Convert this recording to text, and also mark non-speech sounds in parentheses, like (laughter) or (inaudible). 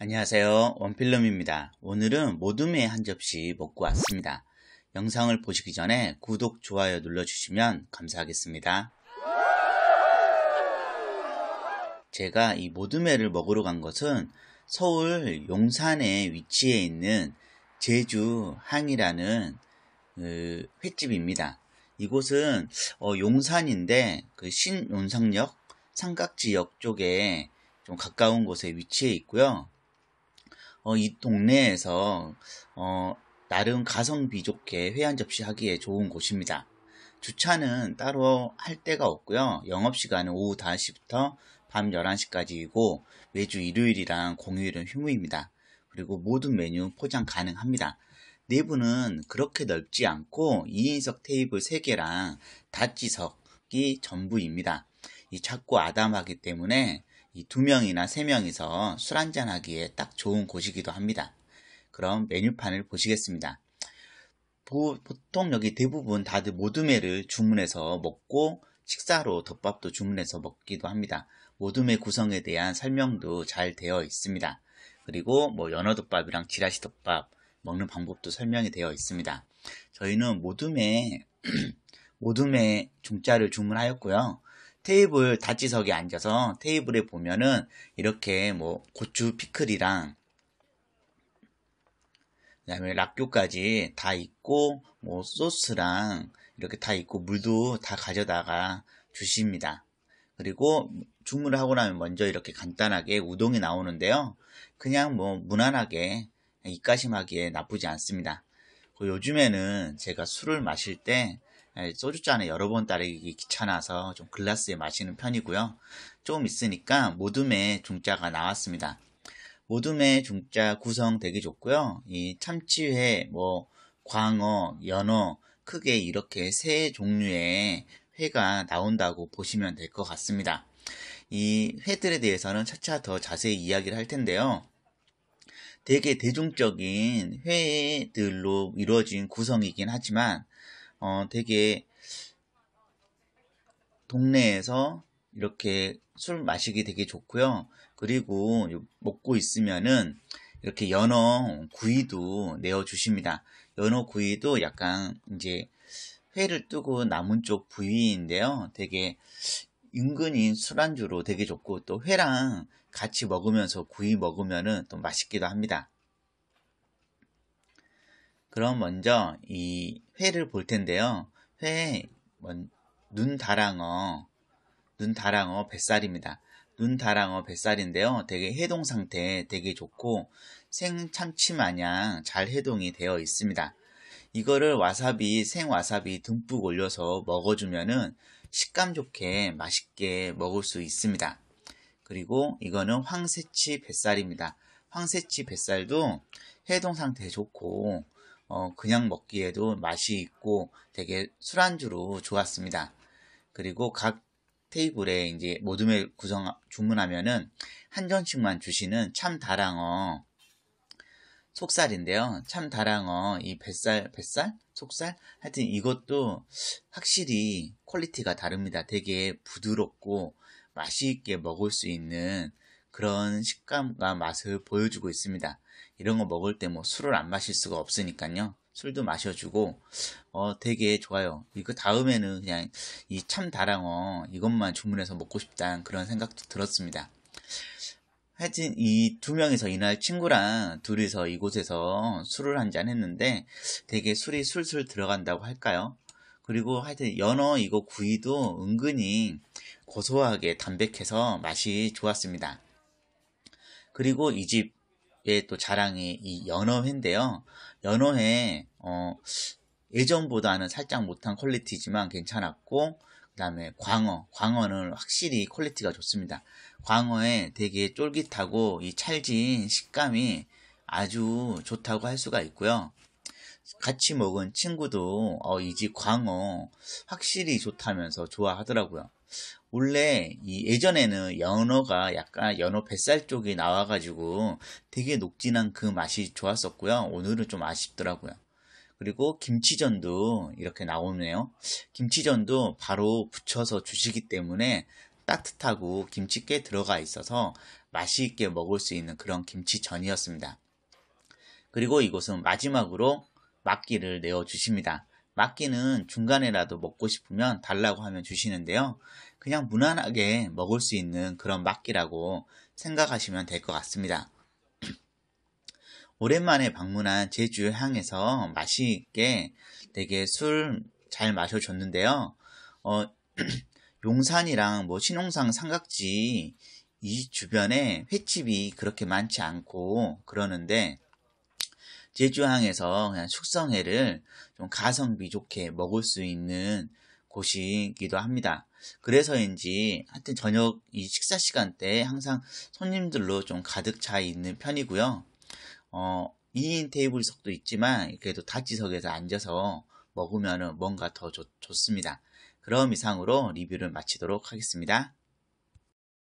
안녕하세요. 원필름입니다. 오늘은 모둠에 한 접시 먹고 왔습니다. 영상을 보시기 전에 구독, 좋아요 눌러주시면 감사하겠습니다. 제가 이 모둠회를 먹으러 간 것은 서울 용산에 위치해 있는 제주 항이라는 그 횟집입니다. 이곳은 어 용산인데 그 신용산역 삼각지역 쪽에 좀 가까운 곳에 위치해 있고요. 어, 이 동네에서 어, 나름 가성비 좋게 회원 접시하기에 좋은 곳입니다. 주차는 따로 할 데가 없고요. 영업시간은 오후 5시부터 밤 11시까지이고 매주 일요일이랑 공휴일은 휴무입니다. 그리고 모든 메뉴 포장 가능합니다. 내부는 그렇게 넓지 않고 2인석 테이블 3개랑 닫지석이 전부입니다. 이 작고 아담하기 때문에 이두 명이나 세 명이서 술 한잔 하기에 딱 좋은 곳이기도 합니다. 그럼 메뉴판을 보시겠습니다. 보, 통 여기 대부분 다들 모둠회를 주문해서 먹고 식사로 덮밥도 주문해서 먹기도 합니다. 모둠회 구성에 대한 설명도 잘 되어 있습니다. 그리고 뭐 연어덮밥이랑 지라시 덮밥 먹는 방법도 설명이 되어 있습니다. 저희는 모둠회 (clears throat) 모둠회 중짜를 주문하였고요. 테이블 다지석에 앉아서 테이블에 보면은 이렇게 뭐 고추 피클이랑 그다음에 락교까지 다 있고 뭐 소스랑 이렇게 다 있고 물도 다 가져다가 주십니다. 그리고 주문을 하고 나면 먼저 이렇게 간단하게 우동이 나오는데요. 그냥 뭐 무난하게 입가심하기에 나쁘지 않습니다. 그 요즘에는 제가 술을 마실 때 예, 소주잔에 여러 번 따르기 귀찮아서 좀 글라스에 마시는 편이고요. 조금 있으니까 모둠의 중자가 나왔습니다. 모둠의 중자 구성 되게 좋고요. 이 참치회, 뭐 광어, 연어 크게 이렇게 세 종류의 회가 나온다고 보시면 될 것 같습니다. 이 회들에 대해서는 차차 더 자세히 이야기를 할 텐데요. 되게 대중적인 회들로 이루어진 구성이긴 하지만 어, 되게 동네에서 이렇게 술 마시기 되게 좋고요. 그리고 먹고 있으면은 이렇게 연어 구이도 내어 주십니다. 연어 구이도 약간 이제 회를 뜨고 남은 쪽 부위인데요. 되게 은근히 술안주로 되게 좋고 또 회랑 같이 먹으면서 구이 먹으면은 또 맛있기도 합니다. 그럼 먼저 이 회를 볼 텐데요. 회 눈다랑어, 눈다랑어 뱃살입니다. 눈다랑어 뱃살인데요. 되게 해동 상태 되게 좋고 생참치 마냥 잘 해동이 되어 있습니다. 이거를 와사비, 생와사비 듬뿍 올려서 먹어주면은 식감 좋게 맛있게 먹을 수 있습니다. 그리고 이거는 황새치 뱃살입니다. 황새치 뱃살도 해동 상태 좋고 어, 그냥 먹기에도 맛이 있고 되게 술안주로 좋았습니다. 그리고 각 테이블에 이제 모둠을 구성 주문하면은 한 점씩만 주시는 참다랑어 속살인데요. 참다랑어 이 뱃살 뱃살 속살 하여튼 이것도 확실히 퀄리티가 다릅니다. 되게 부드럽고 맛있게 먹을 수 있는 그런 식감과 맛을 보여주고 있습니다. 이런 거 먹을 때 뭐 술을 안 마실 수가 없으니까요. 술도 마셔주고 어 되게 좋아요. 이거 다음에는 그냥 이 참다랑어 이것만 주문해서 먹고 싶다는 그런 생각도 들었습니다. 하여튼 이 두 명이서 이날 친구랑 둘이서 이곳에서 술을 한잔 했는데 되게 술이 술술 들어간다고 할까요? 그리고 하여튼 연어 이거 구이도 은근히 고소하게 담백해서 맛이 좋았습니다. 그리고 이 집의 또 자랑이 이 연어회인데요. 연어회 어, 예전보다는 살짝 못한 퀄리티지만 괜찮았고 그 다음에 광어, 광어는 확실히 퀄리티가 좋습니다. 광어에 되게 쫄깃하고 이 찰진 식감이 아주 좋다고 할 수가 있고요. 같이 먹은 친구도 어, 이 집 광어 확실히 좋다면서 좋아하더라고요. 원래 이 예전에는 연어가 약간 연어 뱃살 쪽이 나와가지고 되게 녹진한 그 맛이 좋았었고요. 오늘은 좀 아쉽더라고요. 그리고 김치전도 이렇게 나오네요. 김치전도 바로 부쳐서 주시기 때문에 따뜻하고 김치 꽤 들어가 있어서 맛있게 먹을 수 있는 그런 김치전이었습니다. 그리고 이곳은 마지막으로 막기를 내어주십니다. 막기는 중간에라도 먹고 싶으면 달라고 하면 주시는데요. 그냥 무난하게 먹을 수 있는 그런 막기라고 생각하시면 될 것 같습니다. (clears throat) 오랜만에 방문한 제주 향에서 맛있게 되게 술 잘 마셔줬는데요. 어, (clears throat) 용산이랑 뭐 신홍상 삼각지 이 주변에 횟집이 그렇게 많지 않고 그러는데 제주항에서 그냥 숙성회를 좀 가성비 좋게 먹을 수 있는 곳이기도 합니다. 그래서인지 하여튼 저녁 이 식사 시간 때 항상 손님들로 좀 가득 차 있는 편이고요. 어, 2인 테이블석도 있지만 그래도 다지석에서 앉아서 먹으면 뭔가 더 좋, 좋습니다. 그럼 이상으로 리뷰를 마치도록 하겠습니다.